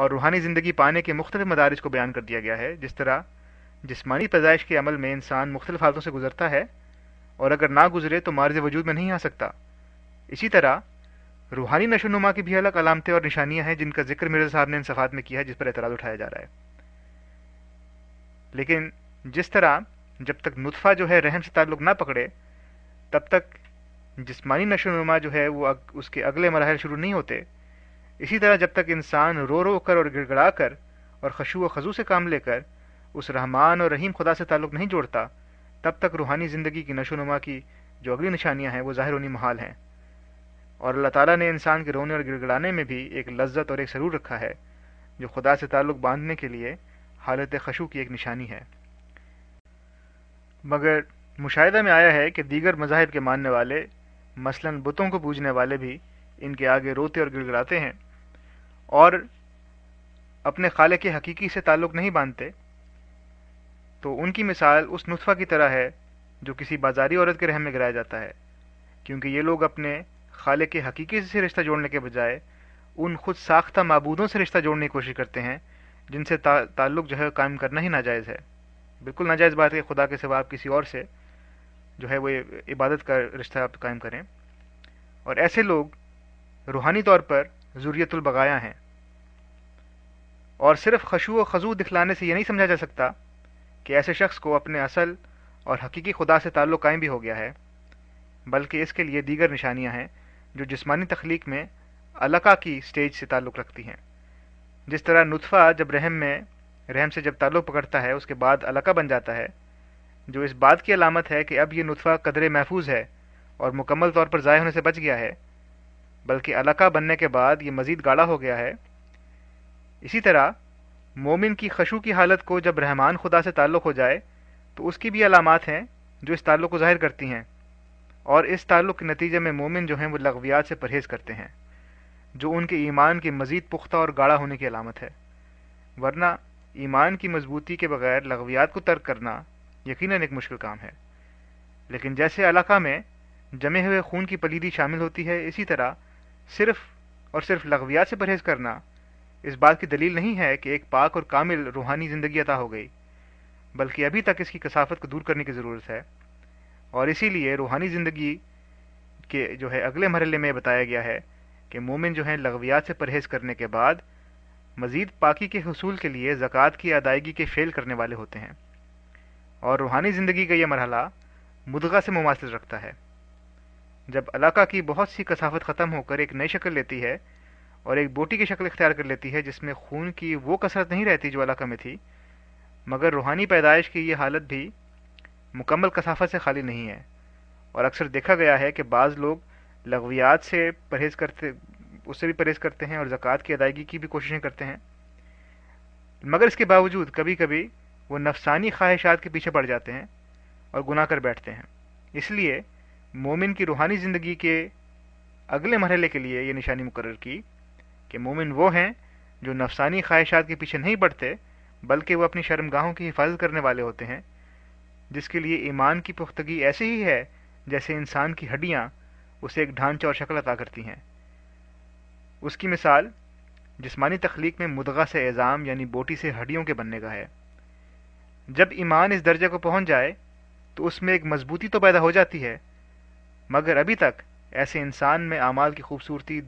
और रूहानी ज़िंदगी पाने के मुख्तलि मदारज को बयान कर दिया गया है जिस तरह जिसमानी पैदाइश के अमल में इंसान मुख्तलिफ हालतों से गुजरता है और अगर ना गुजरे तो मार्ज वजूद में नहीं आ सकता इसी तरह रूहानी नशोनुमा की भी अलग अलामतें और निशानियां हैं जिनका जिक्र मिर्जा साहब ने इन सफात में किया है जिस पर एतराज़ उठाया जा रहा है लेकिन जिस तरह जब तक नुतफ़ा जो है रहम से ताल्लुक़ ना पकड़े तब तक नशो नशोनुमा जो है वो अग, उसके अगले मरहल शुरू नहीं होते इसी तरह जब तक इंसान रो रो कर और गिड़गड़ा कर और खशु व खजू से काम लेकर उस रहमान और रहीम खुदा से ताल्लुक़ नहीं जोड़ता तब तक रूहानी ज़िंदगी की नशोनुमा की जो अगली निशानियाँ हैं वो ज़ाहिर होनी महाल हैं और अल्लाह ताला ने इंसान के रोने और गिड़गड़ाने में भी एक लज्जत और एक सरूर रखा है जो खुदा से ताल्लुक़ बांधने के लिए हालत खशु की एक निशानी है मगर मुशाहिदा में आया है कि दीगर मजाहब के मानने वाले मसलन बुतों को पूजने वाले भी इनके आगे रोते और गिड़गड़ाते हैं और अपने खाले के हकीकी से ताल्लुक़ नहीं बांधते तो उनकी मिसाल उस नुतफ़ा की तरह है जो किसी बाजारी औरत के रहम में गिराया जाता है क्योंकि ये लोग अपने खाले के हकीकी से रिश्ता जोड़ने के बजाय उन खुद साख्ता मबूदों से रिश्ता जोड़ने की कोशिश करते हैं जिनसे ताल्लुक़ जो है कायम करना ही नाजायज़ है बिल्कुल नाजायज़ बात है खुदा के सिवा आप किसी और से जो है वो इबादत का रिश्ता आप कायम करें और ऐसे लोग रूहानी तौर पर जूरीतुल बगाया हैं और सिर्फ खशु व खजू दिखलाने से यह नहीं समझा जा सकता कि ऐसे शख्स को अपने असल और हकीकी खुदा से ताल्लुक़ कायम भी हो गया है बल्कि इसके लिए दीगर निशानियां हैं जो जिस्मानी तख्लीक में अलका की स्टेज से ताल्लुक़ रखती हैं जिस तरह नुतफ़ा जब रहम में रहम से जब ताल्लुक़ पकड़ता है उसके बाद अलका बन जाता है जो इस बात की अलामत है कि अब यह नुतफ़ा कदर महफूज है और मुकम्मल तौर पर ज़ाय होने से बच गया है बल्कि अलका बनने के बाद ये मज़ीद गाढ़ा हो गया है इसी तरह मोमिन की खशु की हालत को जब रहमान खुदा से ताल्लुक़ हो जाए तो उसकी भी अलामत हैं जो इस ताल्लुक़ को ज़ाहिर करती हैं और इस ताल्लुक़ के नतीजे में मोमिन जो हैं वो लगवियात से परहेज़ करते हैं जो उनके ईमान के मज़ीद पुख्ता और गाढ़ा होने की अलामत है वरना ईमान की मजबूती के बगैर लगवियात को तर्क करना यकीनन एक मुश्किल काम है लेकिन जैसे अलाका में जमे हुए खून की पलीदी शामिल होती है इसी तरह सिर्फ और सिर्फ लगवियात से परहेज करना इस बात की दलील नहीं है कि एक पाक और कामिल रूहानी ज़िंदगी अता हो गई बल्कि अभी तक इसकी कसाफत को दूर करने की ज़रूरत है और इसीलिए रूहानी ज़िंदगी के जो है अगले मरल में बताया गया है कि मोमिन जो है लगवियात से परहेज करने के बाद मज़ीद पाकि के हसूल के लिए ज़क़़त की अदायगी के फेल करने वाले होते हैं और रूहानी ज़िंदगी का यह मरहला मुदगा से मुासलत रखता है जब अलाका की बहुत सी कसाफत ख़त्म होकर एक नई शक्ल लेती है और एक बोटी की शक्ल इख्तियार कर लेती है जिसमें खून की वो कसरत नहीं रहती जो अलाका में थी मगर रूहानी पैदाइश की ये हालत भी मुकम्मल कसाफत से खाली नहीं है और अक्सर देखा गया है कि बाज़ लोग लगवियात से परहेज़ करते उससे भी परहेज़ करते हैं और ज़क़़त की अदायगी की भी कोशिशें करते हैं मगर इसके बावजूद कभी कभी वो नफसानी ख्वाहिशात के पीछे पड़ जाते हैं और गुनाह कर बैठते हैं इसलिए मोमिन की रूहानी ज़िंदगी के अगले मरहले के लिए ये निशानी मुकर की कि मोमिन वो हैं जो नफसानी ख्वाहिशात के पीछे नहीं पड़ते बल्कि वह अपनी शर्मगाहों की हिफाजत करने वाले होते हैं जिसके लिए ईमान की पुख्तगी ऐसी ही है जैसे इंसान की हड्डियाँ उसे एक ढांचा और शक्ल अदा करती हैं उसकी मिसाल जिस्मानी तख्लीक में मुदगा से एज़ाम यानी बोटी से हड्डियों के बनने का है जब ईमान इस दर्जे को पहुंच जाए तो उसमें एक मजबूती तो पैदा हो जाती है मगर अभी तक ऐसे इंसान में आमाल की खूबसूरती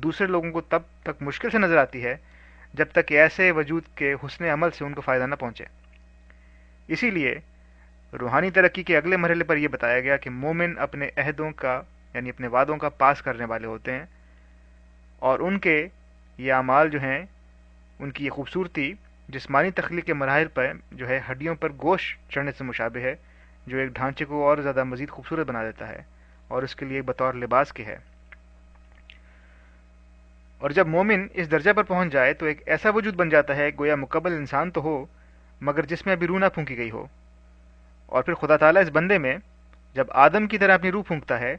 दूसरे लोगों को तब तक मुश्किल से नज़र आती है जब तक ऐसे वजूद के हसन अमल से उनको फ़ायदा न पहुँचे इसीलिए रूहानी तरक्की के अगले मरहल पर यह बताया गया कि मोमिन अपने अहदों का यानी अपने वादों का पास करने वाले होते हैं और उनके ये अमाल जो हैं उनकी ये खूबसूरती जिसमानी तख्लीक के मराहल पर जो है हड्डियों पर गोश चढ़ने से मुशाबे है जो एक ढांचे को और ज़्यादा मज़ीद खूबसूरत बना देता है और उसके लिए बतौर लिबास के है और जब मोमिन इस दर्जा पर पहुंच जाए तो एक ऐसा वजूद बन जाता है गोया मुकबल इंसान तो हो मगर जिसमें अभी रूना ना फूंकी गई हो और फिर खुदा ताला इस बंदे में जब आदम की तरह अपनी रूह फूंकता है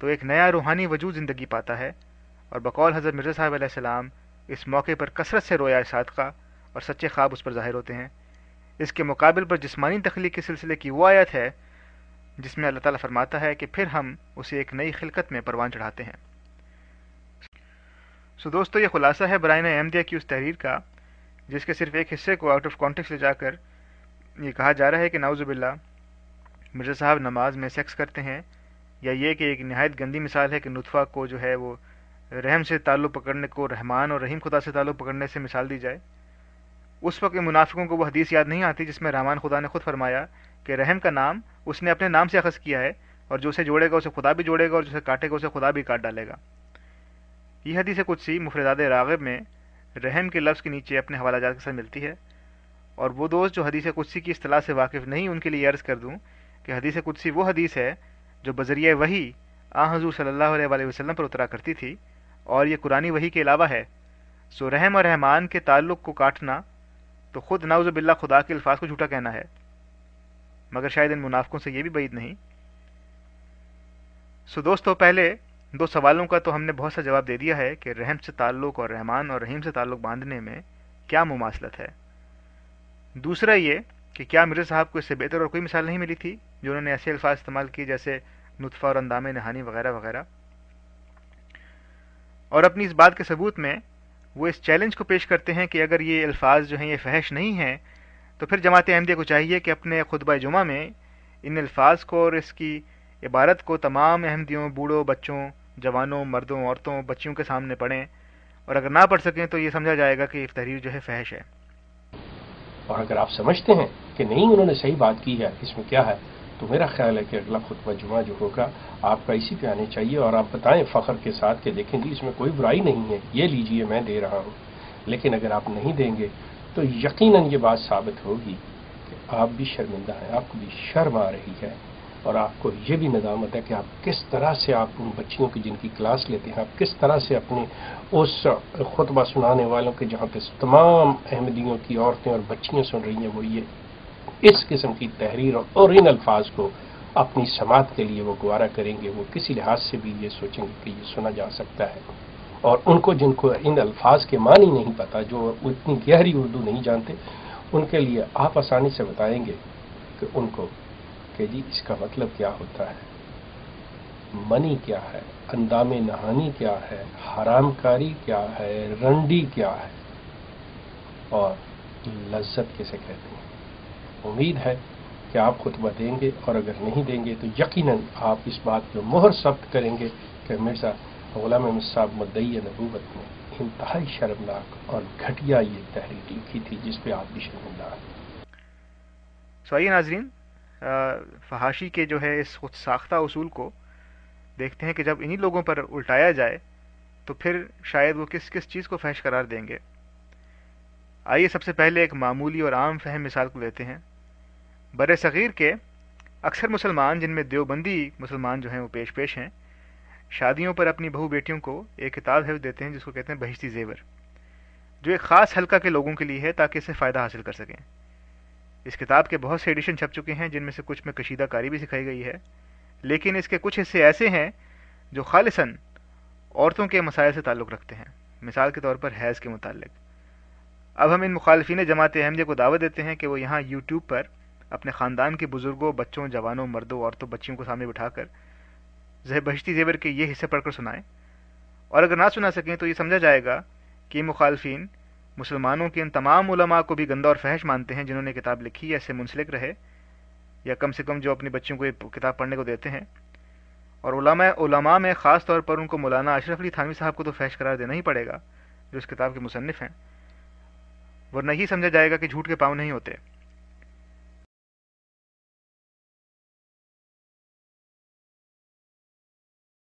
तो एक नया रूहानी वजूद ज़िंदगी पाता है और बकौल हज़रत मिर्ज़ा साहब सलाम इस मौके पर कसरत से रोया सादका और सच्चे ख्वाब उस पर ज़ाहिर होते हैं इसके मुकाबल पर जिसमानी तख्लीक के सिलसिले की वो आयत है जिसमें अल्लाह ताला फरमाता है कि फिर हम उसे एक नई खिलकत में परवान चढ़ाते हैं सो दोस्तों ये खुलासा है बरान अहमदिया की उस तहरीर का जिसके सिर्फ एक हिस्से को आउट ऑफ कॉन्टेक्स्ट ले जाकर ये कहा जा रहा है कि नाउजुबिल्ला मिर्ज़ा साहब नमाज में सेक्स करते हैं या ये कि एक नहायत गंदी मिसाल है कि नुतफ़ा को जो है वो रहम से ताल्लुक़ पकड़ने को रहमान और रहीम खुदा से ताल्लुक़ पकड़ने से मिसाल दी जाए उस वक्त मुनाफिकों को वह हदीस याद नहीं आती जिसमें रहमान खुदा ने खुद फरमाया कि रहम का नाम उसने अपने नाम से अखज़ किया है और जो उसे जोड़ेगा उसे खुदा भी जोड़ेगा और जो उसे काटेगा उसे खुदा भी काट डालेगा यह हदीस सी मुफरदाद रागब में रहम के लफ्ज़ के नीचे अपने हवाला जात के साथ मिलती है और वो दोस्त जो हदीस कुदसी की अतलाह से वाकिफ़ नहीं उनके लिए अर्ज़ कर दूँ कि हदीस कुदसी वो हदीस है जो बजरिया वही आ हजूर सल्ला वसलम पर उतरा करती थी और ये कुरानी वही के अलावा है सो रहम और रहमान के ताल्लुक़ को काटना तो ख़ुद बिल्ला खुदा के अल्फाज को झूठा कहना है मगर शायद इन मुनाफकों से ये भी बैद नहीं सो दोस्तों पहले दो सवालों का तो हमने बहुत सा जवाब दे दिया है कि रहम से ताल्लुक़ और रहमान और रहीम से ताल्लुक़ बांधने में क्या मुमासलत है दूसरा ये कि क्या मिर्जा साहब को इससे बेहतर और कोई मिसाल नहीं मिली थी जो उन्होंने ऐसे अल्फाज इस्तेमाल किए जैसे नुतफ़ा और अंदाम नहानी वगैरह वगैरह और अपनी इस बात के सबूत में वो इस चैलेंज को पेश करते हैं कि अगर ये अल्फाज जो हैं ये फहश नहीं हैं तो फिर जमात अहमदिया को चाहिए कि अपने खुतब जुमा में इन अल्फाज को और इसकी इबारत को तमाम अहमदियों बूढ़ों बच्चों जवानों मर्दों औरतों बच्चियों के सामने पढ़ें और अगर ना पढ़ सकें तो ये समझा जाएगा कि तहरीर जो है फहश है और अगर आप समझते हैं कि नहीं उन्होंने सही बात की है इसमें क्या है तो मेरा ख्याल है कि अगला खुतबा जुमा जो होगा आपका इसी पे आने चाहिए और आप बताएं फ़ख्र के साथ कि देखें इसमें कोई बुराई नहीं है ये लीजिए मैं दे रहा हूँ लेकिन अगर आप नहीं देंगे तो यकीनन ये बात साबित होगी कि आप भी शर्मिंदा हैं आपको भी शर्म आ रही है और आपको ये भी नदामत है कि आप किस तरह से आप उन बच्चियों की जिनकी क्लास लेते हैं आप किस तरह से अपने उस खुतबा सुनाने वालों के जहाँ पे तमाम अहमदियों की औरतें और बच्चियाँ सुन रही हैं वो ये इस किस्म की तहरीर और इन अल्फाज को अपनी समाज के लिए वो गुवारा करेंगे वो किसी लिहाज से भी ये सोचेंगे कि ये सुना जा सकता है और उनको जिनको इन अल्फाज के मानी नहीं पता जो इतनी गहरी उर्दू नहीं जानते उनके लिए आप आसानी से बताएंगे कि उनको कि जी इसका मतलब क्या होता है मनी क्या है अंदाम नहानी क्या है हरामकारी क्या है रंडी क्या है और लज्जत किसे कहते हैं उम्मीद है कि आप खुतबा देंगे और अगर नहीं देंगे तो यकीनन आप इस बात पर मोहर सब्त करेंगे कि मिर्ज़ा मौलाना मसाब मदई नबूबत ने इंतहाई शर्मनाक और घटिया ये तहरीर लिखी थी जिस आप भी शर्मिंदा सो आइए नाजरीन फहाशी के जो है इस खुद साख्ता उसूल को देखते हैं कि जब इन्हीं लोगों पर उल्टाया जाए तो फिर शायद वो किस किस चीज़ को फहश करार देंगे आइए सबसे पहले एक मामूली और आम फहम मिसाल को लेते हैं बर सग़ीर के अक्सर मुसलमान जिनमें देवबंदी मुसलमान जो हैं वो पेश पेश हैं शादियों पर अपनी बहू बेटियों को एक किताब है देते हैं जिसको कहते हैं बहिश्ती जेवर जो एक ख़ास हल्का के लोगों के लिए है ताकि इसे फ़ायदा हासिल कर सकें इस किताब के बहुत से एडिशन छप चुके हैं जिनमें से कुछ में कशीदाकारी भी सिखाई गई है लेकिन इसके कुछ हिस्से ऐसे हैं जो खालिसन औरतों के मसाइल से ताल्लुक़ रखते हैं मिसाल के तौर पर हैज़ के मुतालिक अब हम इन मुखालफी जमात अहमद को दावा देते हैं कि वो यहाँ यूट्यूब पर अपने ख़ानदान के बुज़ुर्गों बच्चों जवानों मर्दों औरतों बच्चियों को सामने बिठाकर बहशती जेवर के ये हिस्से पढ़कर सुनाएं और अगर ना सुना सकें तो ये समझा जाएगा कि मुखालफी मुसलमानों के इन तमाम उलमा को भी गंदा और फहश मानते हैं जिन्होंने किताब लिखी या इससे मुंसलिक रहे या कम से कम जो अपने बच्चों को ये किताब पढ़ने को देते हैं और उलमा उलमा में ख़ास तौर पर उनको मौलाना अशरफ अली थानवी साहब को तो फहश करार देना ही पड़ेगा जो इस किताब के मुसनफ़ हैं वरना ही समझा जाएगा कि झूठ के पाँव नहीं होते